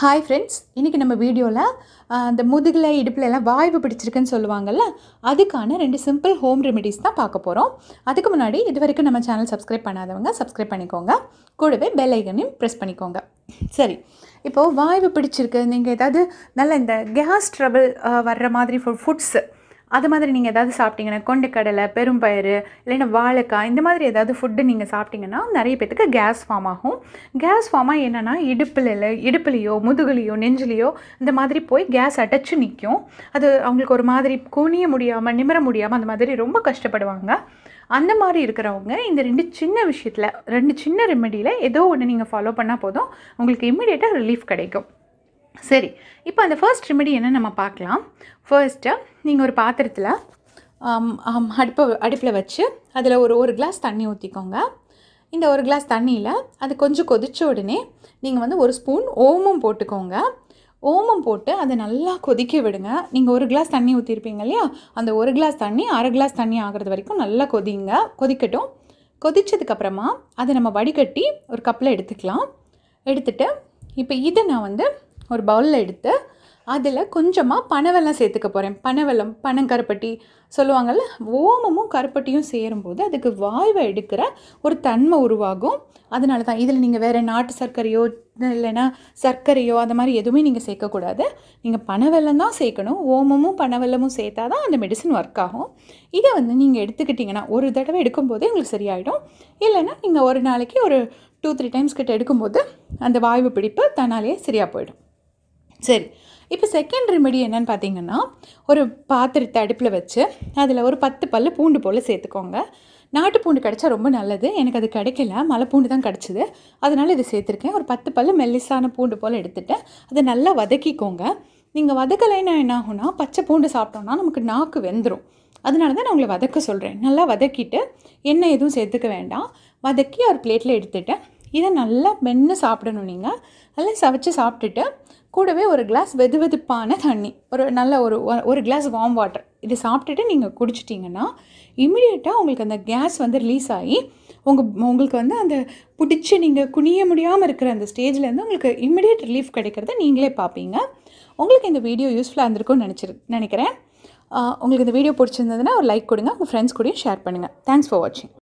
hi friends இன்றைக்கி நம்ம வீடியோவில் இந்த முதுகில் இடுப்பில் எல்லாம் வாய்வு பிடிச்சிருக்குன்னு சொல்லுவாங்கள்ல அதுக்கான ரெண்டு சிம்பிள் ஹோம் ரெமிடிஸ் தான் பார்க்க போகிறோம் அதுக்கு முன்னாடி இது வரைக்கும் நம்ம சேனல் சப்ஸ்கிரைப் பண்ணாதவங்க சப்ஸ்கிரைப் பண்ணிக்கோங்க கூடவே பெல் ஐக்கனையும் ப்ரெஸ் பண்ணிக்கோங்க சரி இப்போது வாய்வு பிடிச்சிருக்கு நீங்கள் ஏதாவது நல்ல இந்த கேஸ் ட்ரபிள் வர்ற மாதிரி ஃபுட்ஸு அது மாதிரி நீங்கள் எதாவது சாப்பிட்டீங்கன்னா கொண்டைக்கடலை பெரும்பயிறு இல்லைன்னா வாழைக்காய் இந்த மாதிரி ஏதாவது ஃபுட்டு நீங்கள் சாப்பிட்டீங்கன்னா நிறைய பேத்துக்கு கேஸ் ஃபார்ம் ஆகும் கேஸ் ஃபார்மாக என்னென்னா இடுப்பில் இடுப்புலையோ முதுகுலையோ நெஞ்சிலையோ இந்த மாதிரி போய் கேஸ் அடைச்சி நிற்கும் அது அவங்களுக்கு ஒரு மாதிரி குனிய முடியாமல் நிமிர முடியாமல் அந்த மாதிரி ரொம்ப கஷ்டப்படுவாங்க அந்த மாதிரி இருக்கிறவங்க இந்த ரெண்டு சின்ன விஷயத்தில் ரெண்டு சின்ன ரெமெடியில் ஏதோ ஒன்று நீங்கள் ஃபாலோ பண்ணால் போதும் உங்களுக்கு இம்மிடியேட்டாக ரிலீஃப் கிடைக்கும் சரி இப்போ அந்த ஃபர்ஸ்ட் ரெமெடி என்ன நம்ம பார்க்கலாம் ஃபர்ஸ்ட்டு நீங்கள் ஒரு பாத்திரத்தில் அடுப்பை அடுப்பில் வச்சு அதில் ஒரு ஒரு கிளாஸ் தண்ணி ஊற்றிக்கோங்க இந்த ஒரு கிளாஸ் தண்ணியில் அது கொஞ்சம் கொதித்த உடனே நீங்கள் வந்து ஒரு ஸ்பூன் ஓமம் போட்டுக்கோங்க ஓமம் போட்டு அதை நல்லா கொதிக்க விடுங்க நீங்கள் ஒரு கிளாஸ் தண்ணி ஊற்றிருப்பீங்க இல்லையா அந்த ஒரு கிளாஸ் தண்ணி அரை கிளாஸ் தண்ணி ஆகிறது வரைக்கும் நல்லா கொதிங்க கொதிக்கட்டும் கொதித்ததுக்கப்புறமா அதை நம்ம வடிகட்டி ஒரு கப்பில் எடுத்துக்கலாம் எடுத்துகிட்டு இப்போ இதை நான் வந்து ஒரு பவுலில் எடுத்து அதில் கொஞ்சமாக பனவெல்லாம் சேர்த்துக்க போகிறேன் பனவெல்லம் பனங்கருப்பட்டி சொல்லுவாங்கள்ல ஓமமும் கருப்பட்டியும் சேரும்போது அதுக்கு வாய்வை எடுக்கிற ஒரு தன்மை உருவாகும் அதனால தான் இதில் நீங்கள் வேறு நாட்டு சர்க்கரையோ இல்லைன்னா சர்க்கரையோ அந்த மாதிரி எதுவுமே நீங்கள் சேர்க்கக்கூடாது நீங்கள் பனவெல்லம் தான் சேர்க்கணும் ஓமமும் பனவெல்லமும் சேர்த்தா தான் அந்த மெடிசன் ஒர்க் ஆகும் இதை வந்து நீங்கள் எடுத்துக்கிட்டிங்கன்னா ஒரு தடவை எடுக்கும்போதே உங்களுக்கு சரியாயிடும் இல்லைன்னா நீங்கள் ஒரு நாளைக்கு ஒரு டூ த்ரீ டைம்ஸ் கிட்ட எடுக்கும்போது அந்த வாய்வு பிடிப்பு தன்னாலேயே சரியாக போயிடும் சரி இப்போ செகண்ட் ரெமெடி என்னென்னு பார்த்தீங்கன்னா ஒரு பாத்திரத்தை அடுப்பில் வச்சு அதில் ஒரு பத்து பல் பூண்டு போல் சேர்த்துக்கோங்க நாட்டு பூண்டு கிடச்சா ரொம்ப நல்லது எனக்கு அது கிடைக்கல மலை பூண்டு தான் கிடச்சிது அதனால் இது சேர்த்துருக்கேன் ஒரு பத்து பல் மெல்லிசான பூண்டு போல் எடுத்துகிட்டு அதை நல்லா வதக்கிக்கோங்க நீங்கள் வதக்கலைன்னா என்ன ஆகுனா பச்சை பூண்டு சாப்பிட்டோம்னா நமக்கு நாக்கு வெந்துடும் அதனால தான் நான் உங்களை வதக்க சொல்கிறேன் நல்லா வதக்கிட்டு எண்ணெய் எதுவும் சேர்த்துக்க வேண்டாம் வதக்கி ஒரு பிளேட்டில் எடுத்துகிட்டு இதை நல்லா மென்று சாப்பிடணும் நீங்கள் நல்லா சவைச்சு சாப்பிட்டுட்டு கூடவே ஒரு கிளாஸ் வெது வெதுப்பான தண்ணி ஒரு நல்ல ஒரு ஒரு கிளாஸ் வார்ம் வாட்டர் இது சாப்பிட்டுட்டு நீங்கள் குடிச்சிட்டிங்கன்னா இமீடியட்டாக உங்களுக்கு அந்த கேஸ் வந்து ரிலீஸ் ஆகி உங்கள் உங்களுக்கு வந்து அந்த பிடிச்சி நீங்கள் குனிய முடியாமல் இருக்கிற அந்த ஸ்டேஜ்லேருந்து உங்களுக்கு இமீடியட் ரிலீஃப் கிடைக்கிறத நீங்களே பார்ப்பீங்க உங்களுக்கு இந்த வீடியோ யூஸ்ஃபுல்லாக இருந்திருக்கும்னு நினச்சிரு நினைக்கிறேன் உங்களுக்கு இந்த வீடியோ பிடிச்சிருந்ததுன்னா ஒரு லைக் கொடுங்க உங்கள் ஃப்ரெண்ட்ஸ் கூடயும் ஷேர் பண்ணுங்கள் தேங்க்ஸ் ஃபார் வாட்சிங்